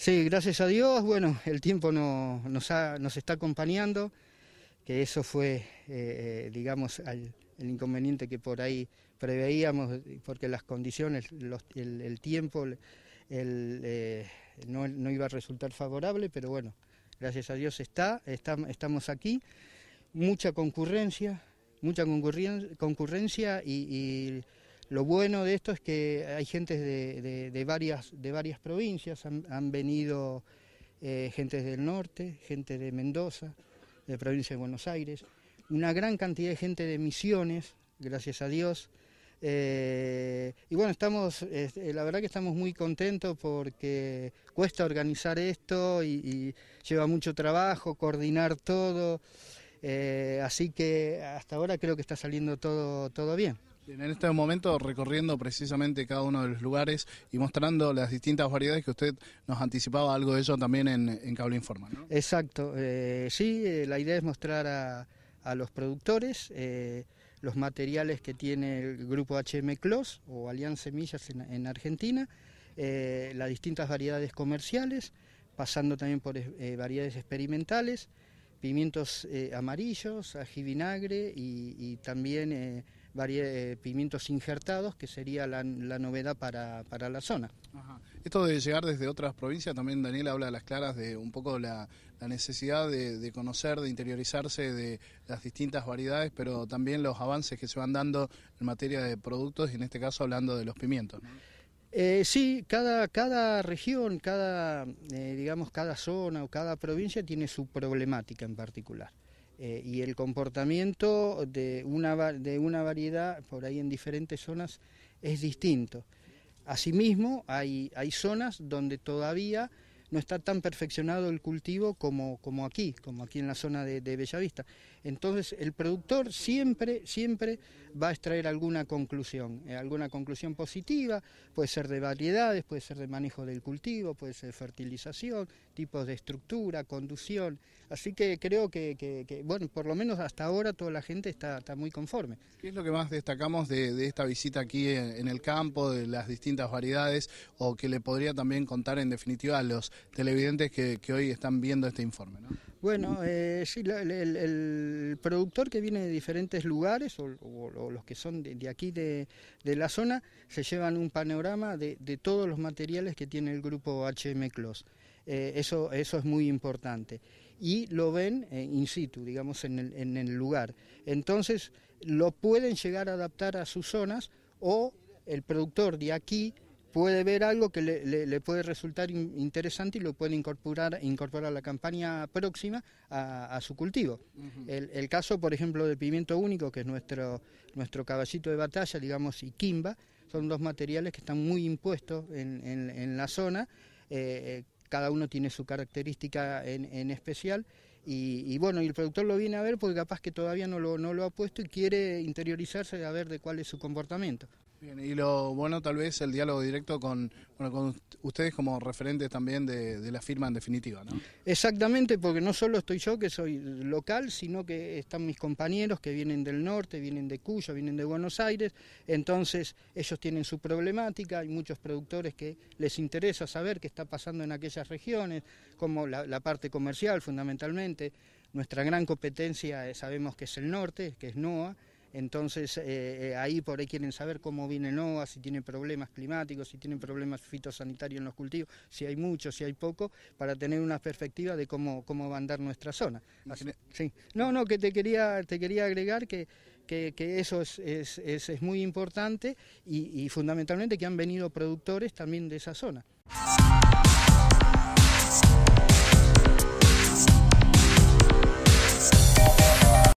Sí, gracias a Dios, bueno, el tiempo nos, nos, está acompañando, que eso fue, eh, eh, digamos, el inconveniente que por ahí preveíamos, porque las condiciones, el, tiempo eh, no, no, iba a resultar favorable, pero bueno, gracias a Dios está, estamos aquí, mucha concurrencia, mucha concurrencia y lo bueno de esto es que hay gente de, varias, provincias, han, venido eh, gente del norte, gente de Mendoza, de provincia de Buenos Aires, una gran cantidad de gente de misiones, gracias a Dios. Eh, y bueno, estamos, eh, la verdad que estamos muy contentos porque cuesta organizar esto y, lleva mucho trabajo, coordinar todo. así que hasta ahora creo que está saliendo todo bien. En este momento recorriendo precisamente cada uno de los lugares y mostrando las distintas variedades que usted nos anticipaba algo de eso también en, Cable Informa. Exacto, eh, sí, eh, la idea es mostrar a, los productores eh, los materiales que tiene el grupo HM Clos o Alianza Semillas en, Argentina, las distintas variedades comerciales, pasando también por variedades experimentales, pimientos amarillos, ají vinagre y también varie, eh, pimientos injertados, que sería la, novedad para, para, la zona. Esto de llegar desde otras provincias, también Daniel habla a las claras de un poco la, necesidad de, conocer, de interiorizarse de las distintas variedades, pero también los avances que se van dando en materia de productos, y en este caso hablando de los pimientos. Eh, sí, cada, cada región, cada, eh, digamos, cada zona o cada provincia tiene su problemática en particular. Eh, y el comportamiento de una, de una variedad por ahí en diferentes zonas es distinto. Asimismo, hay, hay zonas donde todavía no está tan perfeccionado el cultivo como, aquí, como aquí en la zona de, de Bellavista. Entonces, el productor siempre, siempre va a extraer alguna conclusión, eh, alguna conclusión positiva, puede ser de variedades, puede ser de manejo del cultivo, puede ser de fertilización, tipos de estructura, conducción. Así que creo que, bueno, por lo menos hasta ahora toda la gente está, muy conforme. ¿Qué es lo que más destacamos de, esta visita aquí en, el campo, de las distintas variedades, o que le podría también contar en definitiva a los televidentes que, hoy están viendo este informe? Bueno, eh, sí, el, productor que viene de diferentes lugares o, los que son de, aquí de, la zona se llevan un panorama de, todos los materiales que tiene el grupo HM Clos. Eh, eso, eso es muy importante. Y lo ven eh, in situ, digamos, en el lugar. Entonces, lo pueden llegar a adaptar a sus zonas o el productor de aquí puede ver algo que le, puede resultar interesante y lo puede incorporar, incorporar a la campaña próxima a, su cultivo. el, caso, por ejemplo, del pimiento único, que es nuestro, nuestro caballito de batalla, digamos, y quimba, son dos materiales que están muy impuestos en, la zona. Eh, eh, cada uno tiene su característica en, especial. Y, bueno, y el productor lo viene a ver porque capaz que todavía no lo, no lo ha puesto y quiere interiorizarse a ver de cuál es su comportamiento y lo bueno tal vez el diálogo directo con, ustedes como referentes también de, la firma en definitiva, Exactamente, porque no solo estoy yo que soy local, sino que están mis compañeros que vienen del norte, vienen de Cuyo, vienen de Buenos Aires, entonces ellos tienen su problemática, hay muchos productores que les interesa saber qué está pasando en aquellas regiones, como la, la parte comercial fundamentalmente, nuestra gran competencia eh, sabemos que es el norte, que es NOA, entonces eh, eh, ahí por ahí quieren saber cómo viene NOA, si tienen problemas climáticos, si tienen problemas fitosanitarios en los cultivos, si hay mucho, si hay poco, para tener una perspectiva de cómo, cómo va a andar nuestra zona. No, no, que te quería, te quería agregar que, eso es, muy importante y fundamentalmente que han venido productores también de esa zona.